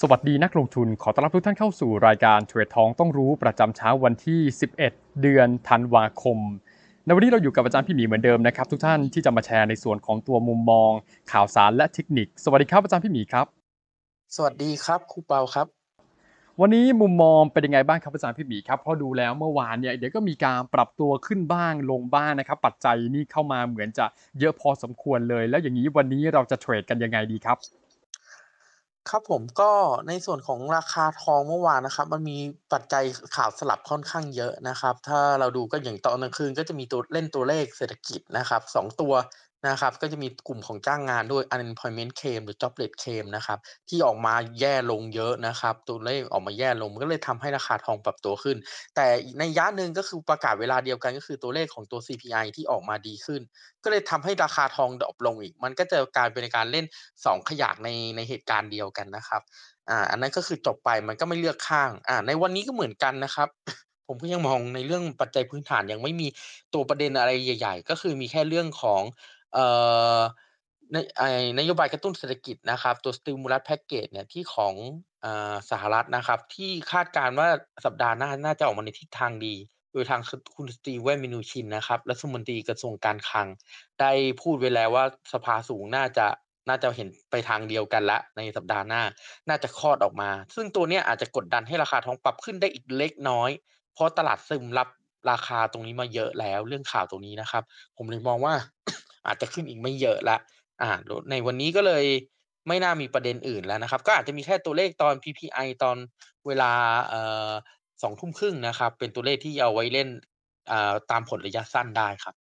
สวัสดีนักลงทุนขอต้อนรับทุกท่านเข้าสู่รายการเทรดทองต้องรู้ประจำเช้าวันที่ 11 เดือนธันวาคมในวันนี้เราอยู่กับอาจารย์พี่หมีเหมือนเดิมนะครับทุกท่าน ที่จะมาแชร์ ในส่วนของตัวมุมมองข่าวสารและเทคนิค สวัสดีครับอาจารย์พี่หมีครับ สวัสดีครับครูเปาครับ วันนี้มุมมองเป็นยังไงบ้างครับอาจารย์พี่หมีครับพอดูแล้วเมื่อวานเนี่ยเดี๋ยวก็มีการปรับตัวขึ้นบ้างลงบ้างนะครับ ปัจจัยนี้เข้ามาเหมือนจะเยอะพอสมควรเลย แล้วอย่างนี้วันนี้เราจะเทรดกันยังไงดีครับครับผมก็ในส่วนของราคาทองเมื่อวานนะครับมันมีปัจจัยข่าวสลับค่อนข้างเยอะนะครับ ถ้าเราดูก็อย่างตอนกลางคืนก็จะมีตัวเล่นตัวเลขเศรษฐกิจนะครับสองตัวนะครับก็จะมีกลุ่มของจ้างงานด้วย unemployment claim หรือ jobless claim นะครับที่ออกมาแย่ลงเยอะนะครับ ตัวเลขออกมาแย่ลงก็เลยทำให้ราคาทองปรับตัวขึ้น แต่ในยะหนึ่งก็คือประกาศเวลาเดียวกันก็คือตัวเลขของตัว CPI ที่ออกมาดีขึ้น ก็เลยทำให้ราคาทองดรอปลงอีก มันก็จะกลายเป็นการเล่น 2 ขยากในในเหตุการณ์เดียวกันนะครับอ่าอันนั้นก็คือจบไปมันก็ไม่เลือกข้างอ่าในวันนี้ก็เหมือนกันนะครับ ผมก็ยังมองในเรื่องปัจจัยพื้นฐานยังไม่มีตัวประเด็นอะไรใหญ่ ๆ ก็คือมีแค่เรื่องของเออ่ในนโยบายกระตุ้นเศรษฐกิจนะครับ ตัวสติมูลัสแพ็กเกจเนี่ยที่ของสหรัฐนะครับ ที่คาดการณ์ว่าสัปดาห์หน้าน่าจะออกมาในทิศทางดี โดยทางคุณสตีเวนมินูชินนะครับรัฐมนตรีกระทรวงการคลังได้พูดไว้แล้วว่าสภาสูงน่าจะน่าจะเห็นไปทางเดียวกันละ ในสัปดาห์หน้า น่าจะคลอดออกมา ซึ่งตัวนี้อาจจะกดดันให้ราคาทองปรับขึ้นได้อีกเล็กน้อย เพราะตลาดซึมรับราคาตรงนี้มาเยอะแล้วเรื่องข่าวตรงนี้นะครับ ผมเลยมองว่าอาจจะขึ้นอีกไม่เยอะละอ่าในวันนี้ก็เลยไม่น่ามีประเด็นอื่นแล้วนะครับ ก็อาจจะมีแค่ตัวเลขตอน PPI ตอนเวลาเอ่อสองทุ่มครึ่งนะครับ เป็นตัวเลขที่เอาไว้เล่นตามผลระยะสั้นได้ครับ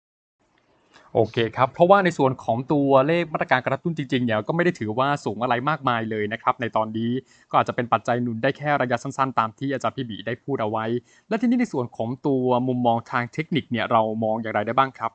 โอเคครับ เพราะว่าในส่วนของตัวเลขมาตรการกระตุ้นจริงๆ เนี่ยก็ไม่ได้ถือว่าสูงอะไรมากมายเลยนะครับ ในตอนนี้ก็อาจจะเป็นปัจจัยหนุนได้แค่ระยะสั้น ๆ ตามที่อาจารย์พี่บีได้พูดเอาไว้ และที่นี่ในส่วนของตัวมุมมองทางเทคนิคเนี่ยเรามองอย่างไรได้บ้างครับ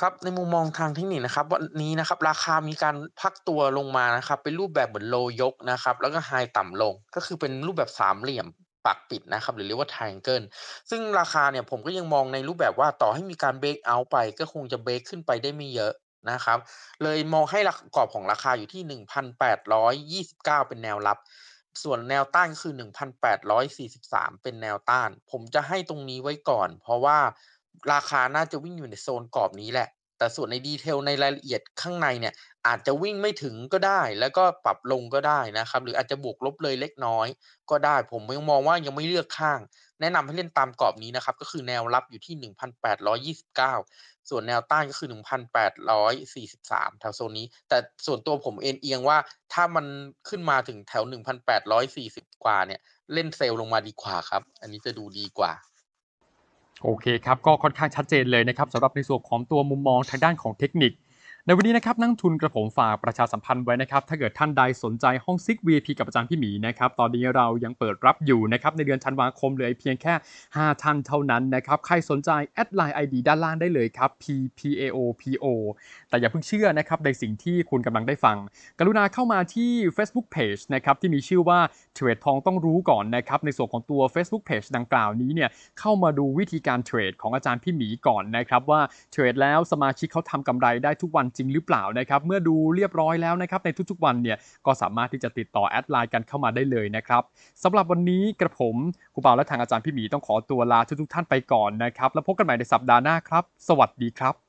ครับ ในมุมมองทางเทคนิคนะครับวันนี้นะครับ ราคามีการพักตัวลงมานะครับ เป็นรูปแบบเหมือนโลยกนะครับแล้วก็ไฮต่ำลงก็คือเป็นรูปแบบสามเหลี่ยมปากปิดนะครับ หรือเรียกว่า t ทงเกิลซึ่งราคาเนี่ยผมก็ยังมองในรูปแบบว่าต่อให้มีการเบรกเอาไป ก็คงจะเบรกขึ้นไปได้ไม่เยอะนะครับ เลยมองให้กรอบของราคาอยู่ที่ 1,829 เป็นแนวรับ ส่วนแนวต้านคือ1,843เป็นแนวต้าน ผมจะให้ตรงนี้ไว้ก่อน เพราะว่าราคาน่าจะวิ่งอยู่ในโซนกรอบนี้แหละ แต่ส่วนในดีเทลในรายละเอียดข้างในเนี่ย อาจจะวิ่งไม่ถึงก็ได้ แล้วก็ปรับลงก็ได้นะครับ หรืออาจจะบวกลบเลยเล็กน้อยก็ได้ ผมยังมองว่ายังไม่เลือกข้าง แนะนำให้เล่นตามกรอบนี้นะครับ ก็คือแนวรับอยู่ที่ 1829 ส่วนแนวต้านก็คือ1843แถวโซนนี้ แต่ส่วนตัวผมเอ็นเอียงว่าถ้ามันขึ้นมาถึงแถว1840กว่าเนี่ย เล่นเซลลลงมาดีกว่าครับ อันนี้จะดูดีกว่าโอเคครับ ก็ค่อนข้างชัดเจนเลยนะครับสำหรับในส่วนของตัวมุมมองทางด้านของเทคนิคในวันนี้นะครับ นักทุนกระผมฝากประชาสัมพันธ์ไว้นะครับ ถ้าเกิดท่านใดสนใจห้องซิก VIP กับอาจารย์พี่หมีนะครับ ตอนนี้เรายังเปิดรับอยู่นะครับในเดือนธันวาคมเลยเพียงแค่ 5ท่านเท่านั้นนะครับ ใครสนใจแอดไลน์ ID ด้านล่างได้เลยครับ PPAOPO แต่อย่าเพิ่งเชื่อนะครับในสิ่งที่คุณกำลังได้ฟังกรุณาเข้ามาที่ Facebook Page นะครับที่มีชื่อว่าเทรดทองต้องรู้ก่อนนะครับในส่วนของตัว Facebook Page ดังกล่าวนี้เนี่ยเข้ามาดูวิธีการเทรดของอาจารย์พี่หมีก่อนนะครับว่าเทรดแล้วสมาชิกเขาทำกำไรได้ทุกวันจริงหรือเปล่านะครับ เมื่อดูเรียบร้อยแล้วนะครับในทุกๆวันเนี่ย ก็สามารถที่จะติดต่อแอดไลน์กันเข้ามาได้เลยนะครับสำหรับวันนี้กระผมครูเปาและทางอาจารย์พี่หมีต้องขอตัวลาทุก ๆ ท่านไปก่อนนะครับ แล้วพบกันใหม่ในสัปดาห์หน้าครับ สวัสดีครับ